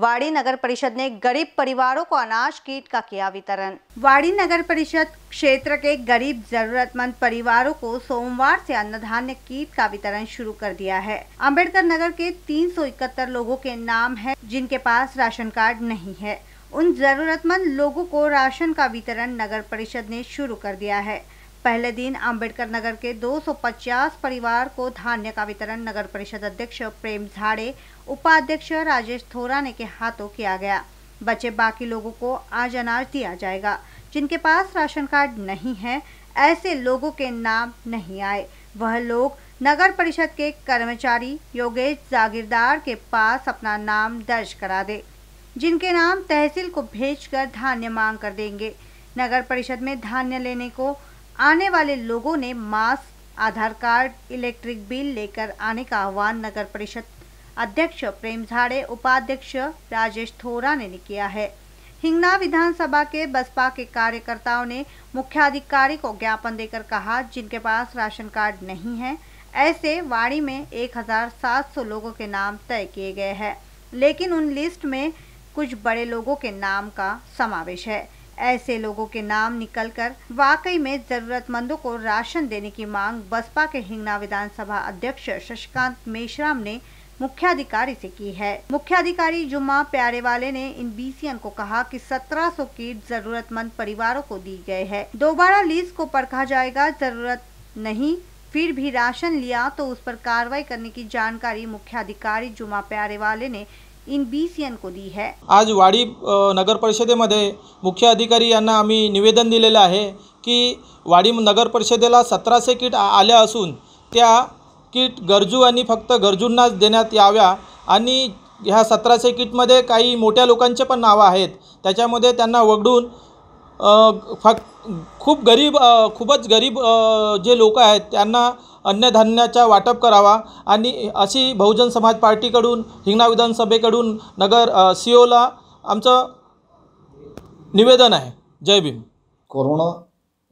वाड़ी नगर परिषद ने गरीब परिवारों को अनाज किट का किया वितरण वाड़ी नगर परिषद क्षेत्र के गरीब जरूरतमंद परिवारों को सोमवार से अन्नधान्य किट का वितरण शुरू कर दिया है अंबेडकर नगर के 371 लोगों के नाम है जिनके पास राशन कार्ड नहीं है उन जरूरतमंद लोगों को राशन का वितरण नगर परिषद ने शुरू कर दिया है पहले दिन अंबेडकर नगर के 250 परिवार को धान्य का वितरण नगर परिषद अध्यक्ष प्रेम झाड़े उपाध्यक्ष राजेश थोराने के हाथों किया गया बचे बाकी लोगों को आज अनाज दिया जाएगा जिनके पास राशन कार्ड नहीं है ऐसे लोगों के नाम नहीं आए वह लोग नगर परिषद के कर्मचारी योगेश जागीरदार के पास अपना नाम दर्ज करा दे जिनके नाम तहसील को भेजकर धान्य मांग कर देंगे नगर परिषद में धान्य लेने को आने वाले लोगों ने mask Aadhaar card electric bill लेकर आने का आह्वान नगर परिषद अध्यक्ष प्रेम झाड़े उपाध्यक्ष राजेश थोरा ने किया है हिंगना विधानसभा के बसपा के कार्यकर्ताओं ने मुख्याधिकारी को ज्ञापन देकर कहा जिनके पास राशन कार्ड नहीं है ऐसे वाड़ी में 1,700 लोगों के नाम तय किए गए हैं लेकिन उन लिस्ट में कुछ बड़े लोगों के नाम का समावेश है ऐसे लोगों के नाम निकलकर वाकई में जरूरतमंदों को राशन देने की मांग बसपा के हिंगना विधानसभा अध्यक्ष शशिकांत मेश्राम ने मुख्याधिकारी से की है मुख्याधिकारी जुम्मा प्यारे वाले ने इन बीसीएन को कहा कि 1700 किट जरूरतमंद परिवारों को दी गए हैं दोबारा लीज को परखा जाएगा जरूरत नहीं फिर भी राशन लिया तो उस पर कार्रवाई करने की जानकारी मुख्याधिकारी जुमा प्यारे वाले ने इन बी सी एन को दी है आज वाडी नगर परिषदेमध्ये मुख्य अधिकारी यांना आम्ही निवेदन दिलेलं आहे की वाडी नगर परिषदेला सतराशे किट आल्या असून त्या किट गरजू आणि फक्त गरजूंनाच देण्यात याव्या आणि ह्या सतराशे किटमध्ये काही मोठ्या लोकांचे पण नावं आहेत त्याच्यामध्ये त्यांना वगडून फक्त खूप गरीब खूपच गरीब जे लोक आहेत त्यांना अन्नधान्याचा वाटप करावा आणि अशी बहुजन समाज पार्टीकडून हिंगणा विधानसभेकडून नगर सी ओला e आमचं निवेदन आहे जय भीम कोरोना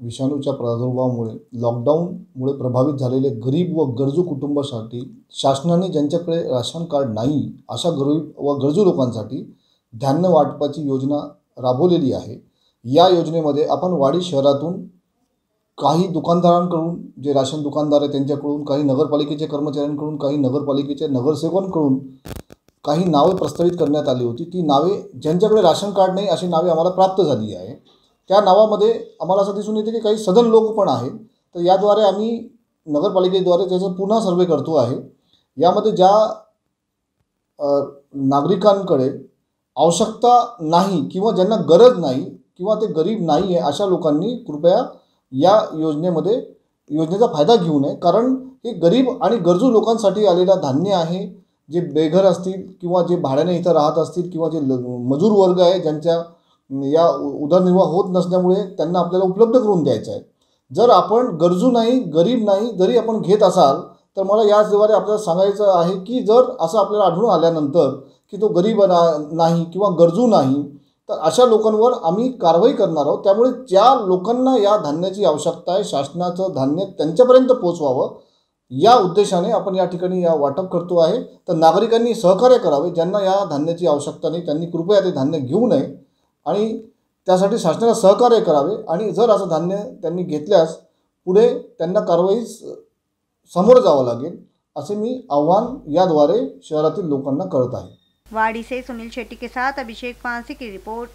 विषाणूच्या प्रादुर्भावामुळे लॉकडाऊनमुळे प्रभावित झालेले गरीब व गरजू कुटुंबासाठी शासनाने ज्यांच्याकडे राशन कार्ड नाही अशा गरीब व गरजू लोकांसाठी धान्य वाटपाची योजना राबवलेली आहे या योजनेमध्ये आपण वाडी शहरातून काही दुकानदारांकडून जे राशन दुकानदार आहे त्यांच्याकडून काही नगरपालिकेच्या कर्मचाऱ्यांकडून काही नगरपालिकेच्या नगरसेवकांकडून काही नावे प्रस्तावित करण्यात आली होती ती नावे ज्यांच्याकडे राशन कार्ड नाही अशी नावे आम्हाला प्राप्त झाली आहे त्या नावामध्ये आम्हाला असं दिसून येते की काही सदन लोक पण आहेत तर याद्वारे आम्ही नगरपालिकेद्वारे त्याचा पुन्हा सर्वे करतो आहे यामध्ये ज्या नागरिकांकडे आवश्यकता नाही किंवा ज्यांना गरज नाही किंवा ते गरीब नाही आहे अशा लोकांनी कृपया या योजनेमध्ये योजनेचा फायदा घेऊ नये कारण हे गरीब आणि गरजू लोकांसाठी आलेला धान्य आहे जे बेघर असतील किंवा जे भाड्याने इथं राहत असतील किंवा जे मजूर वर्ग आहे ज्यांच्या या उदरनिर्वाह होत नसल्यामुळे त्यांना आपल्याला उपलब्ध करून द्यायचं आहे जर आपण गरजू नाही गरीब नाही जरी आपण घेत असाल तर मला याचद्वारे आपल्याला सांगायचं आहे की जर असं आपल्याला आढळून आल्यानंतर की तो गरीब नाही किंवा गरजू नाही तर अशा लोकांवर आम्ही कारवाई करणार आहोत त्यामुळे ज्या लोकांना या धान्याची आवश्यकता आहे शासनाचं धान्य त्यांच्यापर्यंत पोचवावं या उद्देशाने आपण या ठिकाणी या वाटप करतो आहे तर नागरिकांनी सहकार्य करावे ज्यांना या धान्याची आवश्यकता नाही त्यांनी कृपया ते धान्य घेऊ नये आणि त्यासाठी शासनाला सहकार्य करावे आणि जर असं धान्य त्यांनी घेतल्यास पुढे त्यांना कारवाई समोर जावं लागेल असे मी आव्हान याद्वारे शहरातील लोकांना कळत आहे वाड़ी से सुनील शेट्टी के साथ अभिषेक पांसी की रिपोर्ट